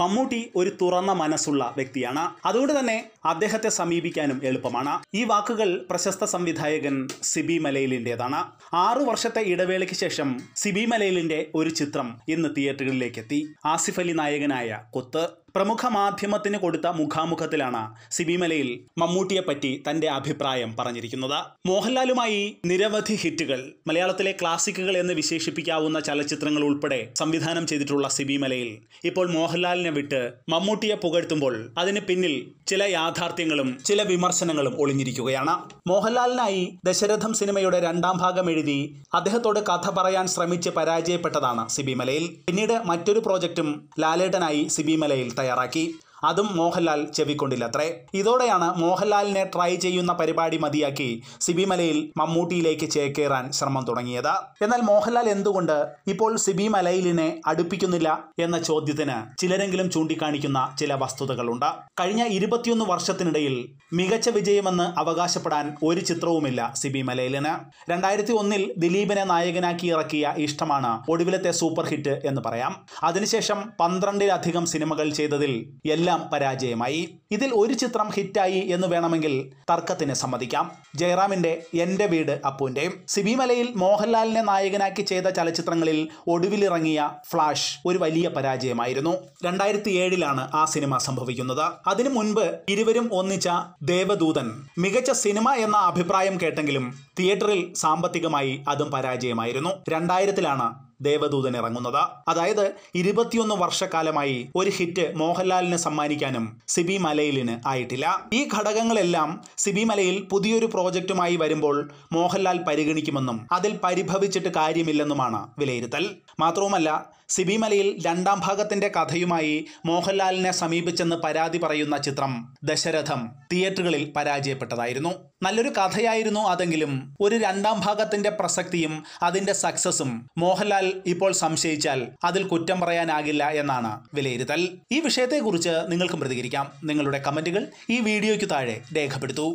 മമ്മൂട്ടി ഒരു തുറന്ന മനസ്സുള്ള വ്യക്തിയാണ് അതുകൊണ്ട് തന്നെ അദ്ദേഹത്തെ സമീപിക്കാനും എളുപ്പമാണ് ഈ വാക്കുകൾ പ്രശസ്ത സംവിധായകൻ സിബി മലയിലിൻ്റെതാണ് ആറു വർഷത്തെ ഇടവേളയ്ക്ക് ശേഷം സിബി മലയിലിൻ്റെ ഒരു ചിത്രം ഇന്ന് തിയേറ്ററുകളിലേക്ക് എത്തി ആസിഫ് അലി നായകനായ കൊത്ത് പ്രമുഖ മാധ്യമത്തിന് കൊടുത്ത മുഖാമുഖത്തിലാണ് സിബിമലയിൽ മമ്മൂട്ടിയെപ്പറ്റി തന്റെ അഭിപ്രായം പറഞ്ഞിരിക്കുന്നത് മോഹൻലാലുമായി നിരവധി ഹിറ്റുകൾ മലയാളത്തിലെ ക്ലാസിക്കുകൾ എന്ന് വിശേഷിപ്പിക്കാവുന്ന ചലച്ചിത്രങ്ങൾ ഉൾപ്പെടെ സംവിധാനം ചെയ്തിട്ടുള്ള സിബിമലയിൽ ഇപ്പോൾ മോഹൻലാലിനെ വിട്ട് മമ്മൂട്ടിയെ പുകഴ്ത്തുമ്പോൾ അതിന് പിന്നിൽ ചില യാഥാർത്ഥ്യങ്ങളും ചില വിമർശനങ്ങളും ഒളിഞ്ഞിരിക്കുകയാണ് മോഹൻലാലിനായി ദശരഥം സിനിമയുടെ രണ്ടാം ഭാഗം എഴുതി അദ്ദേഹത്തോട് കഥ പറയാൻ ശ്രമിച്ച് പരാജയപ്പെട്ടതാണ് സിബിമലയിൽ പിന്നീട് മറ്റൊരു പ്രോജക്റ്റും ലാലേട്ടനായി സിബിമലയിൽ തയ്യാറാക്കി അതും മോഹൻലാൽ ചെവിക്കൊണ്ടില്ലത്രേ ഇതോടെയാണ് മോഹൻലാലിനെ ട്രൈ ചെയ്യുന്ന പരിപാടി മതിയാക്കി സിബിമലയിൽ മമ്മൂട്ടിയിലേക്ക് ചേക്കേറാൻ ശ്രമം തുടങ്ങിയത് എന്നാൽ മോഹൻലാൽ എന്തുകൊണ്ട് ഇപ്പോൾ സിബിമലയിലിനെ അടുപ്പിക്കുന്നില്ല എന്ന ചോദ്യത്തിന് ചിലരെങ്കിലും ചൂണ്ടിക്കാണിക്കുന്ന ചില വസ്തുതകളുണ്ട് കഴിഞ്ഞ ഇരുപത്തിയൊന്ന് വർഷത്തിനിടയിൽ മികച്ച വിജയമെന്ന് അവകാശപ്പെടാൻ ഒരു ചിത്രവുമില്ല സിബി മലയിലിന് രണ്ടായിരത്തി ഒന്നിൽ ദിലീപിനെ നായകനാക്കി ഇറക്കിയ ഇഷ്ടമാണ് ഒടുവിലത്തെ സൂപ്പർ ഹിറ്റ് എന്ന് പറയാം അതിനുശേഷം പന്ത്രണ്ടിലധികം സിനിമകൾ ചെയ്തതിൽ എല്ലാ എല്ലാം പരാജയമായി ഇതിൽ ഒരു ചിത്രം ഹിറ്റായി എന്ന് വേണമെങ്കിൽ തർക്കത്തിന് സമ്മതിക്കാം ജയറാമിൻ്റെ എൻ്റെ വീട് അപ്പൂൻ്റെയും സിബിമലയിൽ മോഹൻലാലിനെ നായകനാക്കി ചെയ്ത ചലച്ചിത്രങ്ങളിൽ ഒടുവിലിറങ്ങിയ ഫ്ലാഷ് ഒരു വലിയ പരാജയമായിരുന്നു രണ്ടായിരത്തി ഏഴിലാണ് ആ സിനിമ സംഭവിക്കുന്നത് അതിനു മുൻപ് ഇരുവരും ഒന്നിച്ച ദേവദൂതൻ മികച്ച സിനിമ എന്ന അഭിപ്രായം കേട്ടെങ്കിലും തിയേറ്ററിൽ സാമ്പത്തികമായി അതും പരാജയമായിരുന്നു രണ്ടായിരത്തിലാണ് ദേവദൂതൻ ഇറങ്ങുന്നത് അതായത് ഇരുപത്തിയൊന്ന് വർഷക്കാലമായി ഒരു ഹിറ്റ് മോഹൻലാലിന് സമ്മാനിക്കാനും സിബി മലയിലിന് ആയിട്ടില്ല ഈ ഘടകങ്ങളെല്ലാം സിബി മലയിൽ പുതിയൊരു പ്രോജക്റ്റുമായി വരുമ്പോൾ മോഹൻലാൽ പരിഗണിക്കുമെന്നും അതിൽ പരിഭവിച്ചിട്ട് കാര്യമില്ലെന്നുമാണ് വിലയിരുത്തൽ മാത്രവുമല്ല സിബിമലയിൽ രണ്ടാം ഭാഗത്തിന്റെ കഥയുമായി മോഹൻലാലിനെ സമീപിച്ചെന്ന് പരാതി പറയുന്ന ചിത്രം ദശരഥം തിയേറ്ററുകളിൽ പരാജയപ്പെട്ടതായിരുന്നു നല്ലൊരു കഥയായിരുന്നു അതെങ്കിലും ഒരു രണ്ടാം ഭാഗത്തിന്റെ പ്രസക്തിയും അതിന്റെ സക്സസും മോഹൻലാൽ ഇപ്പോൾ സംശയിച്ചാൽ അതിൽ കുറ്റം പറയാനാകില്ല എന്നാണ് വിലയിരുത്തൽ ഈ വിഷയത്തെക്കുറിച്ച് നിങ്ങൾക്കും പ്രതികരിക്കാം നിങ്ങളുടെ കമന്റുകൾ ഈ വീഡിയോയ്ക്ക് താഴെ രേഖപ്പെടുത്തൂ